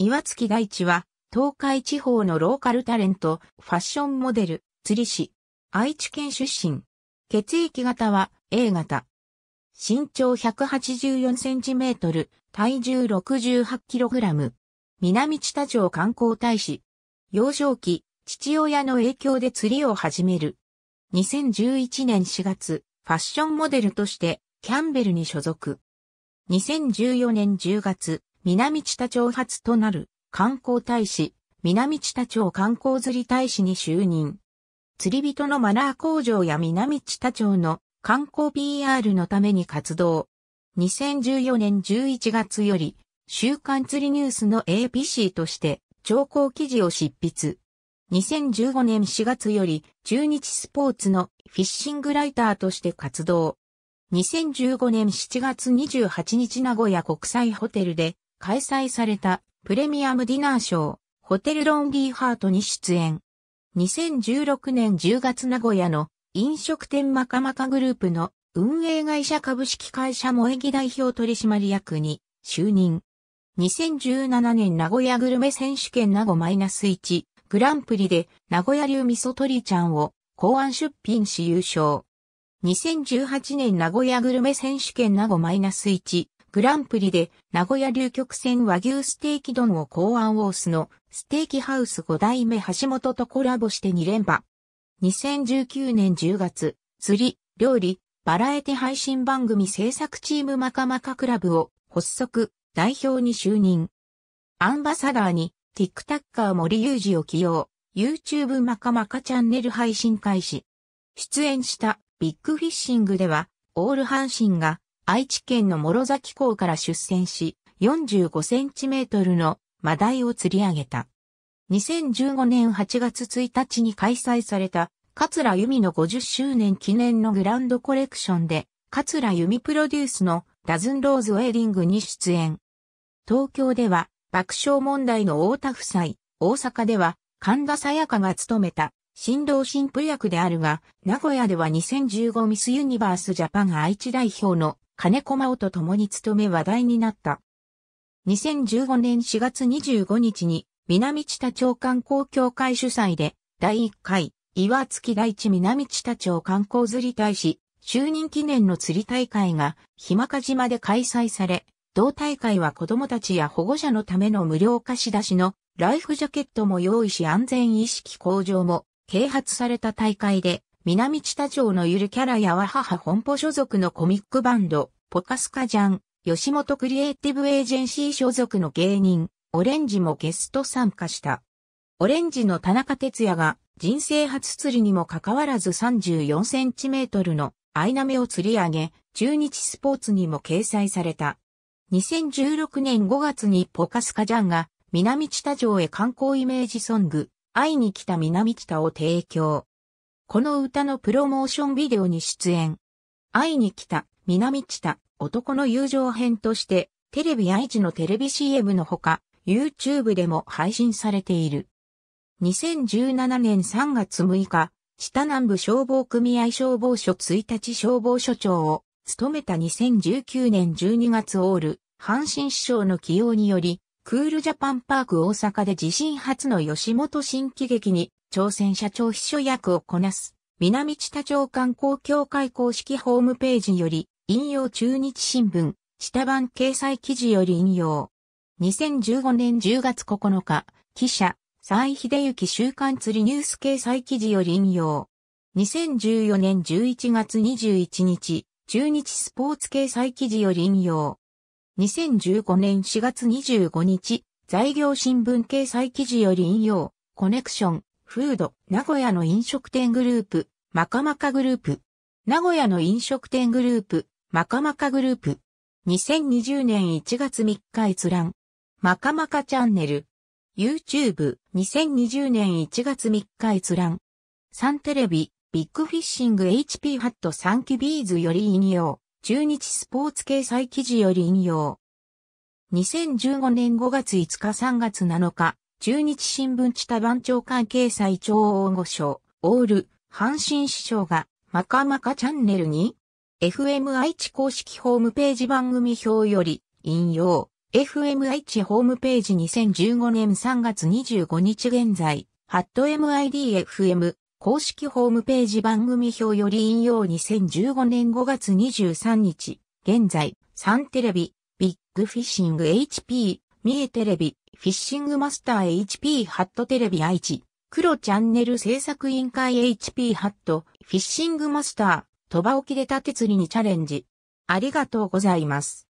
岩月大地は、東海地方のローカルタレント、ファッションモデル、釣り師。愛知県出身。血液型は A 型。身長184センチメートル、体重68キログラム。南知多町観光大使。幼少期、父親の影響で釣りを始める。2011年4月、ファッションモデルとして、キャンベルに所属。2014年10月、南地多町初となる観光大使、南地多町観光釣り大使に就任。釣り人のマナー工場や南地多町の観光 PR のために活動。2014年11月より、週刊釣りニュースの APC として、長考記事を執筆。2015年4月より、中日スポーツのフィッシングライターとして活動。2015年7月28日名古屋国際ホテルで、開催されたプレミアムディナーショー、ホテルロンリーハートに出演。2016年10月名古屋の飲食店まかまかグループの運営会社株式会社萌木代表取締役に就任。2017年名古屋グルメ選手権名護 -1 グランプリで名古屋流味噌鳥ちゃんを考案出品し優勝。2018年名古屋グルメ選手権名護 -1 グランプリで名古屋流局線和牛ステーキ丼を考案オースのステーキハウス5代目橋本とコラボして2連覇。2019年10月、釣り、料理、バラエティ配信番組制作チームマカマカクラブを発足、代表に就任。アンバサダーにティックタッカー森裕二を起用、YouTube マカマカチャンネル配信開始。出演したビッグフィッシングでは、オール阪神が愛知県の諸崎港から出船し、45センチメートルのマダイを釣り上げた。2015年8月1日に開催された、桂由美の50周年記念のグランドコレクションで、桂由美プロデュースのダズンローズウェーィングに出演。東京では、爆笑問題の太田夫妻、大阪では、神田沙也加が務めた、新郎新婦役であるが、名古屋では2015ミスユニバースジャパン愛知代表の金子真央と共に務め話題になった。2015年4月25日に、南知多町観光協会主催で、第1回、岩月大地南知多町観光釣り大使、就任記念の釣り大会が、ひまか島で開催され、同大会は子供たちや保護者のための無料貸し出しのライフジャケットも用意し安全意識向上も啓発された大会で、南知多町のゆるキャラやわ母本舗所属のコミックバンド、ポカスカジャン、吉本クリエイティブエージェンシー所属の芸人、オレンジもゲスト参加した。オレンジの田中哲也が人生初釣りにもかかわらず34センチメートルのアイナメを釣り上げ、中日スポーツにも掲載された。2016年5月にポカスカジャンが南知多町へ観光イメージソング、会いに来た南北多を提供。この歌のプロモーションビデオに出演。会いに来た、南知多、男の友情編として、テレビ愛知のテレビ CM のほか、YouTube でも配信されている。2017年3月6日、下南部消防組合消防署1日消防署長を務めた2019年12月オール、阪神市長の起用により、クールジャパンパーク大阪で地震初の吉本新喜劇に朝鮮社長秘書役をこなす、南知多町観光協会公式ホームページより、引用中日新聞、下版掲載記事より引用。2015年10月9日、記者、沢井秀幸週刊釣りニュース掲載記事より引用。2014年11月21日、中日スポーツ掲載記事より引用。2015年4月25日、材料新聞掲載記事より引用、コネクション、フード、名古屋の飲食店グループ、まかまかグループ。名古屋の飲食店グループ、まかまかグループ。2020年1月3日閲覧。まかまかチャンネル。YouTube、2020年1月3日閲覧。サンテレビ、ビッグフィッシング HP ハットサンキビーズより引用。中日スポーツ掲載記事より引用。2015年5月5日3月7日、中日新聞地多番長関係最超大御所、オール、阪神師匠が、まかまかチャンネルに、FM 愛知公式ホームページ番組表より、引用、FM 愛知ホームページ2015年3月25日現在、ハット MIDFM 公式ホームページ番組表より引用2015年5月23日、現在、サンテレビ、ビッグフィッシング HP、三重テレビ、フィッシングマスター HP ハットテレビ愛知、黒チャンネル制作委員会 HP ハット、フィッシングマスター、鳥羽沖で立て釣りにチャレンジ。ありがとうございます。